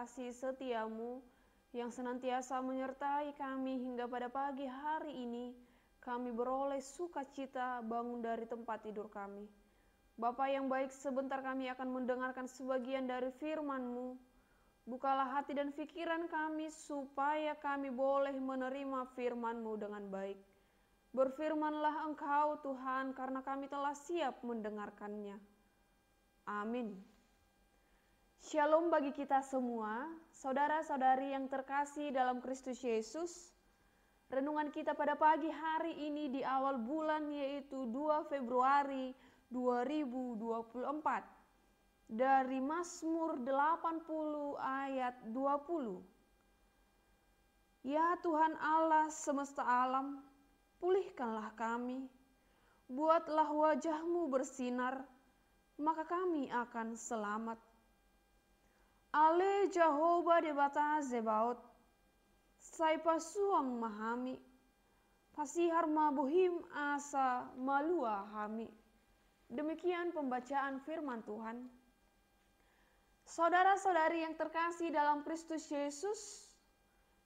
kasih setiamu yang senantiasa menyertai kami hingga pada pagi hari ini kami beroleh sukacita bangun dari tempat tidur kami. Bapa yang baik sebentar kami akan mendengarkan sebagian dari firmanmu Bukalah hati dan pikiran kami supaya kami boleh menerima firmanmu dengan baik. Berfirmanlah Engkau Tuhan karena kami telah siap mendengarkannya. Amin. Shalom bagi kita semua, saudara-saudari yang terkasih dalam Kristus Yesus. Renungan kita pada pagi hari ini di awal bulan yaitu 2 Februari 2024 dari Mazmur 80 ayat 20. Ya Tuhan Allah semesta alam, pulihkanlah kami, buatlah wajahmu bersinar, maka kami akan selamat Ale Jehovah debata Zebaot. Sai pasuang mahami. Pasihar mabuhim asa malua hami. Demikian pembacaan firman Tuhan. Saudara-saudari yang terkasih dalam Kristus Yesus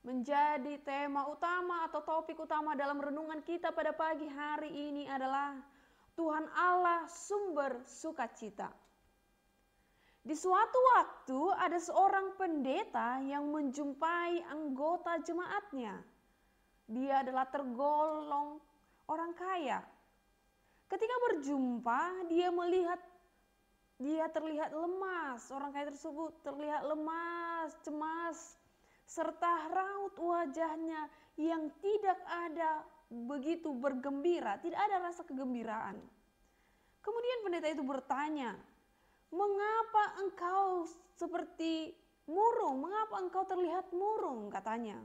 menjadi tema utama atau topik utama dalam renungan kita pada pagi hari ini adalah Tuhan Allah sumber sukacita. Di suatu waktu ada seorang pendeta yang menjumpai anggota jemaatnya. Dia adalah tergolong orang kaya. Ketika berjumpa, dia melihat dia terlihat lemas. Orang kaya tersebut terlihat lemas, cemas, serta raut wajahnya yang tidak ada begitu bergembira, tidak ada rasa kegembiraan. Kemudian pendeta itu bertanya, mengapa engkau seperti murung? Mengapa engkau terlihat murung? Katanya.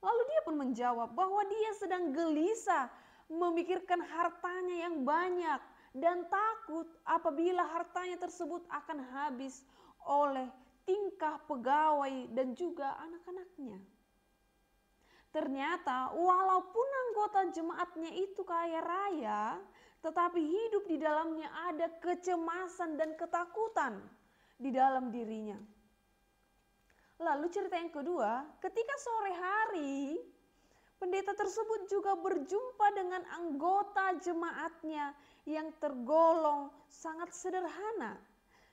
Lalu dia pun menjawab bahwa dia sedang gelisah memikirkan hartanya yang banyak dan takut apabila hartanya tersebut akan habis oleh tingkah pegawai dan juga anak-anaknya. Ternyata walaupun anggota jemaatnya itu kaya raya, tetapi hidup di dalamnya ada kecemasan dan ketakutan di dalam dirinya. Lalu cerita yang kedua, ketika sore hari, pendeta tersebut juga berjumpa dengan anggota jemaatnya yang tergolong sangat sederhana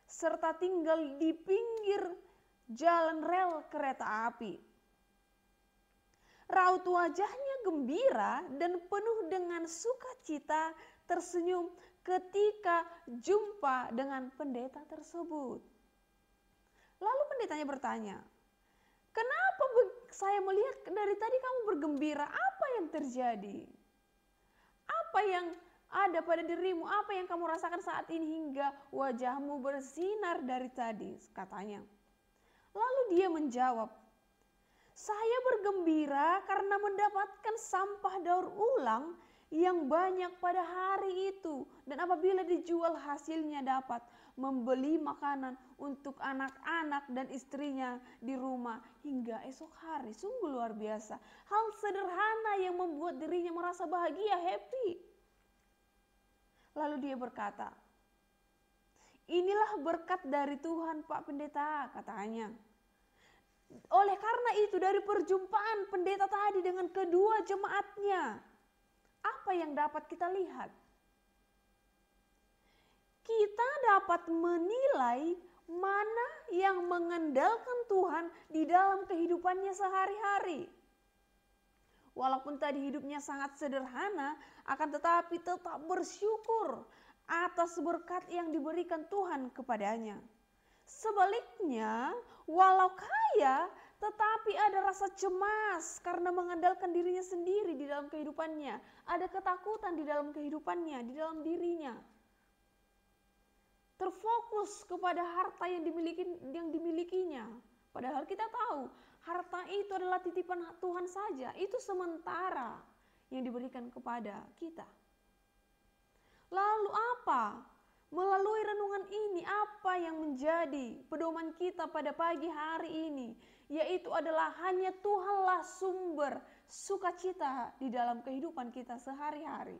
serta tinggal di pinggir jalan rel kereta api. Raut wajahnya gembira dan penuh dengan sukacita tersenyum ketika jumpa dengan pendeta tersebut. Lalu pendetanya bertanya, "Kenapa saya melihat dari tadi kamu bergembira? Apa yang terjadi? Apa yang ada pada dirimu? Apa yang kamu rasakan saat ini hingga wajahmu bersinar dari tadi?" katanya. Lalu dia menjawab, "Saya bergembira karena mendapatkan sampah daur ulang yang banyak pada hari itu dan apabila dijual hasilnya dapat membeli makanan untuk anak-anak dan istrinya di rumah hingga esok hari sungguh luar biasa hal sederhana yang membuat dirinya merasa bahagia happy lalu dia berkata inilah berkat dari Tuhan Pak Pendeta katanya oleh karena itu dari perjumpaan pendeta tadi dengan kedua jemaatnya apa yang dapat kita lihat? Kita dapat menilai mana yang mengandalkan Tuhan di dalam kehidupannya sehari-hari. Walaupun tadi hidupnya sangat sederhana, akan tetapi tetap bersyukur atas berkat yang diberikan Tuhan kepadanya. Sebaliknya, walau kaya, tetapi ada rasa cemas karena mengandalkan dirinya sendiri di dalam kehidupannya, ada ketakutan di dalam kehidupannya, di dalam dirinya. Terfokus kepada harta yang dimiliki yang dimilikinya. Padahal kita tahu harta itu adalah titipan Tuhan saja, itu sementara yang diberikan kepada kita. Lalu apa Melalui renungan ini, apa yang menjadi pedoman kita pada pagi hari ini, yaitu adalah hanya Tuhanlah sumber sukacita di dalam kehidupan kita sehari-hari.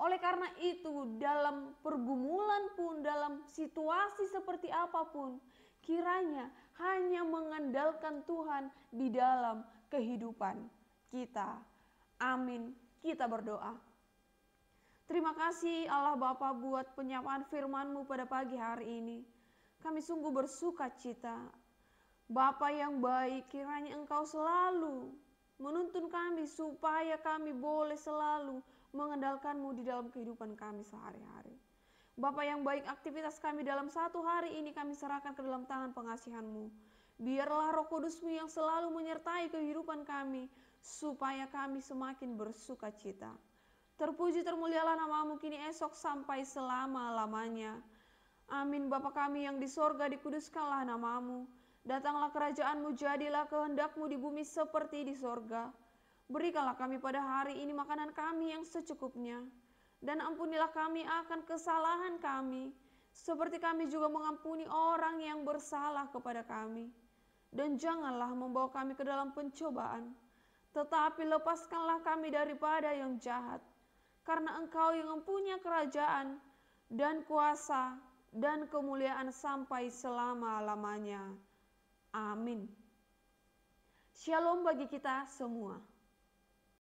Oleh karena itu, dalam pergumulan pun, dalam situasi seperti apapun, kiranya hanya mengandalkan Tuhan di dalam kehidupan kita. Amin. Kita berdoa. Terima kasih Allah Bapa buat penyampaian firman-Mu pada pagi hari ini. Kami sungguh bersuka cita. Bapa yang baik, kiranya Engkau selalu menuntun kami supaya kami boleh selalu mengendalkanmu di dalam kehidupan kami sehari-hari. Bapa yang baik, aktivitas kami dalam satu hari ini kami serahkan ke dalam tangan pengasihanMu. Biarlah roh kudusmu yang selalu menyertai kehidupan kami, supaya kami semakin bersuka cita. Terpuji termulialah namamu kini esok sampai selama-lamanya. Amin Bapa kami yang di sorga dikuduskanlah namamu. Datanglah kerajaanmu, jadilah kehendakmu di bumi seperti di sorga. Berikanlah kami pada hari ini makanan kami yang secukupnya. Dan ampunilah kami akan kesalahan kami, seperti kami juga mengampuni orang yang bersalah kepada kami. Dan janganlah membawa kami ke dalam pencobaan, tetapi lepaskanlah kami daripada yang jahat karena engkau yang mempunyai kerajaan dan kuasa dan kemuliaan sampai selama-lamanya. Amin. Shalom bagi kita semua.